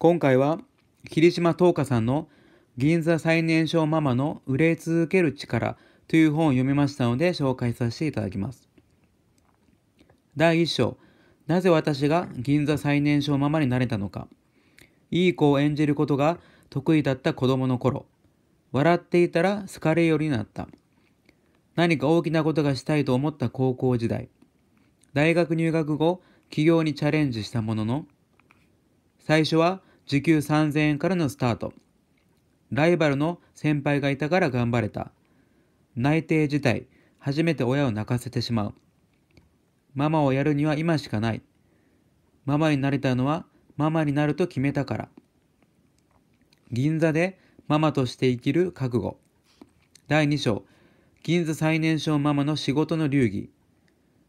今回は霧島東花さんの銀座最年少ママの売れ続ける力という本を読みましたので紹介させていただきます。第1章、なぜ私が銀座最年少ママになれたのか。いい子を演じることが得意だった子供の頃。笑っていたら好かれるようになった。何か大きなことがしたいと思った高校時代。大学入学後、起業にチャレンジしたものの、最初は時給3000円からのスタート。ライバルの先輩がいたから頑張れた。内定自体、初めて親を泣かせてしまう。ママをやるには今しかない。ママになれたのはママになると決めたから。銀座でママとして生きる覚悟。第2章、銀座最年少ママの仕事の流儀。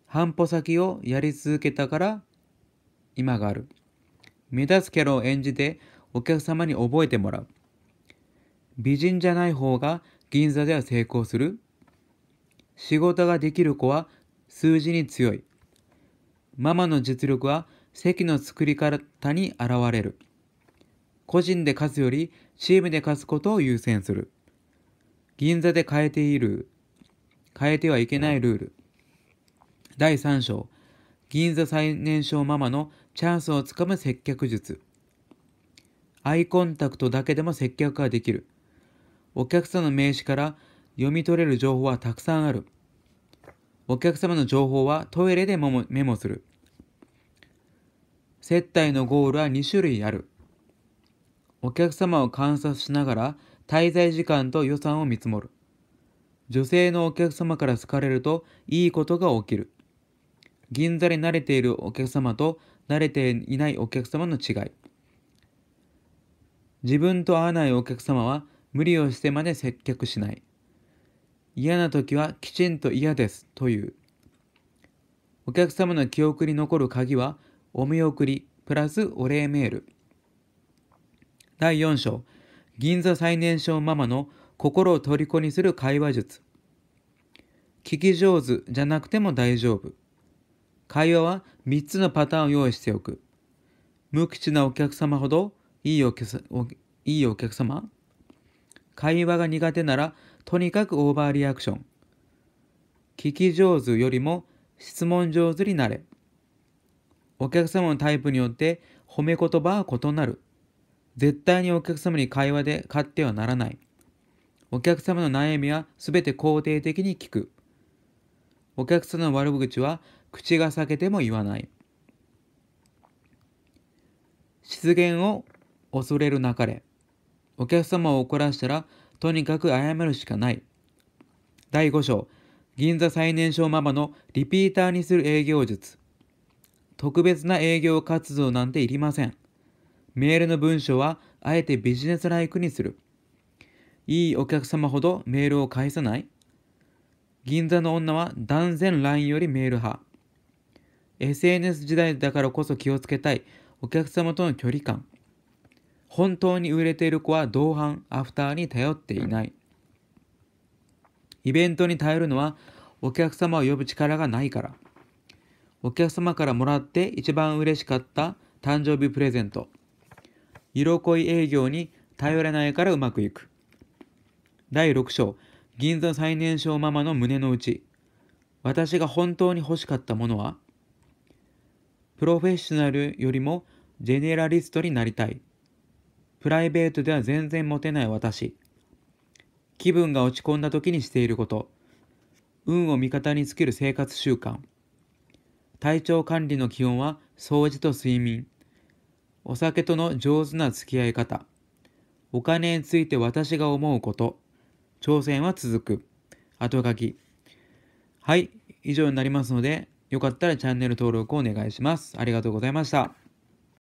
半歩先をやり続けたから今がある。目立つキャラを演じてお客様に覚えてもらう。美人じゃない方が銀座では成功する。仕事ができる子は数字に強い。ママの実力は席の作り方に現れる。個人で勝つよりチームで勝つことを優先する。銀座で変えている、変えてはいけないルール。第3章、銀座最年少ママのチャンスをつかむ接客術。アイコンタクトだけでも接客ができる。お客さんの名刺から読み取れる情報はたくさんある。お客様の情報はトイレでメモする。接待のゴールは2種類ある。お客様を観察しながら滞在時間と予算を見積もる。女性のお客様から好かれるといいことが起きる。銀座で慣れているお客様と慣れていないお客様の違い。自分と合わないお客様は無理をしてまで接客しない。嫌な時はきちんと嫌ですという。お客様の記憶に残る鍵はお見送りプラスお礼メール。第4章、銀座最年少ママの心を虜にする会話術。聞き上手じゃなくても大丈夫。会話は3つのパターンを用意しておく。無口なお客様ほどいいおいいお客様。会話が苦手ならとにかくオーバーリアクション。聞き上手よりも質問上手になれ。お客様のタイプによって褒め言葉は異なる。絶対にお客様に会話で勝ってはならない。お客様の悩みはすべて肯定的に聞く。お客様の悪口は口が裂けても言わない。失言を恐れるなかれ。お客様を怒らしたら、とにかく謝るしかない。第5章、銀座最年少ママのリピーターにする営業術。特別な営業活動なんていりません。メールの文章は、あえてビジネスライクにする。いいお客様ほどメールを返さない銀座の女は断然 LINE よりメール派。SNS 時代だからこそ気をつけたいお客様との距離感本当に売れている子は同伴アフターに頼っていないイベントに頼るのはお客様を呼ぶ力がないからお客様からもらって一番嬉しかった誕生日プレゼント色恋営業に頼れないからうまくいく第6章銀座最年少ママの胸の内私が本当に欲しかったものはプロフェッショナルよりもジェネラリストになりたい。プライベートでは全然モテない私。気分が落ち込んだ時にしていること。運を味方につける生活習慣。体調管理の基本は掃除と睡眠。お酒との上手な付き合い方。お金について私が思うこと。挑戦は続く。後書き。はい、以上になりますので、よかったらチャンネル登録をお願いします。ありがとうございました。